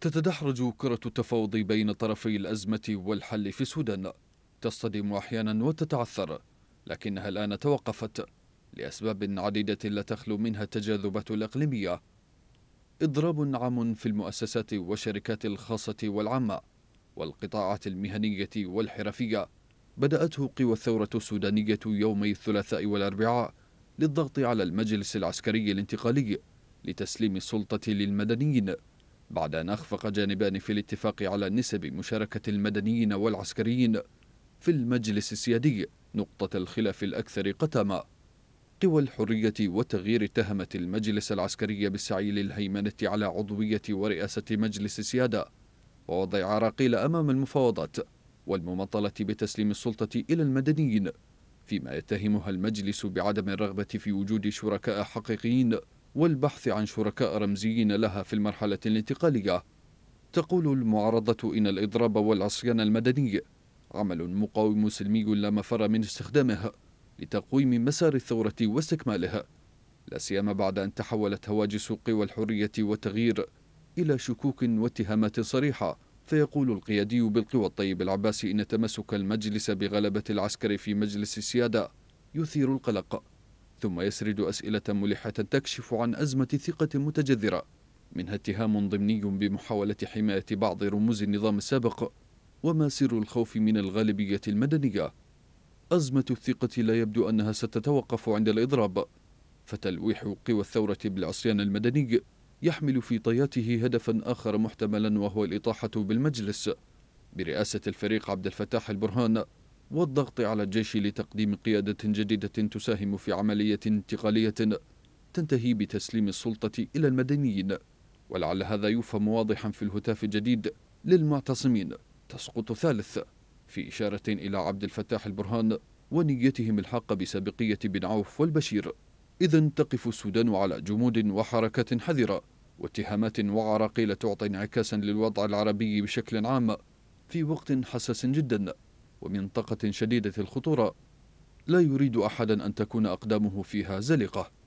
تتدحرج كرة التفاوض بين طرفي الأزمة والحل في السودان تصطدم أحيانا وتتعثر لكنها الآن توقفت لأسباب عديدة لا تخلو منها التجاذبات الإقليمية إضراب عام في المؤسسات والشركات الخاصة والعامة والقطاعات المهنية والحرفية بدأته قوى الثورة السودانية يومي الثلاثاء والأربعاء للضغط على المجلس العسكري الانتقالي لتسليم السلطة للمدنيين بعد أن أخفق جانبان في الاتفاق على نسب مشاركة المدنيين والعسكريين في المجلس السيادي نقطة الخلاف الأكثر قتما قوى الحرية وتغيير اتهمت المجلس العسكري بالسعي للهيمنة على عضوية ورئاسة مجلس السيادة ووضع عراقيل أمام المفاوضات والممطلة بتسليم السلطة إلى المدنيين فيما يتهمها المجلس بعدم الرغبة في وجود شركاء حقيقيين والبحث عن شركاء رمزيين لها في المرحلة الانتقالية تقول المعارضة إن الإضراب والعصيان المدني عمل مقاوم سلمي لا مفر من استخدامه لتقويم مسار الثورة واستكمالها لا سيما بعد أن تحولت هواجس قوى الحرية والتغيير إلى شكوك واتهامات صريحة فيقول القيادي بالقوى الطيب العباسي إن تمسك المجلس بغلبة العسكر في مجلس السيادة يثير القلق ثم يسرد أسئلة ملحة تكشف عن أزمة ثقة متجذرة منها اتهام ضمني بمحاولة حماية بعض رموز النظام السابق وما سر الخوف من الغالبية المدنية أزمة الثقة لا يبدو أنها ستتوقف عند الإضراب فتلويح قوى الثورة بالعصيان المدني يحمل في طياته هدفا آخر محتملا وهو الإطاحة بالمجلس برئاسة الفريق عبد الفتاح البرهان والضغط على الجيش لتقديم قيادة جديدة تساهم في عملية انتقالية تنتهي بتسليم السلطة إلى المدنيين ولعل هذا يفهم واضحا في الهتاف الجديد للمعتصمين تسقط ثالث في إشارة إلى عبد الفتاح البرهان ونيتهم الحق بسابقية بن عوف والبشير إذا تقف السودان على جمود وحركة حذرة واتهامات وعراقيل تعطي انعكاسا للوضع العربي بشكل عام في وقت حساس جداً ومنطقة شديدة الخطورة لا يريد أحدا أن تكون أقدامه فيها زلقة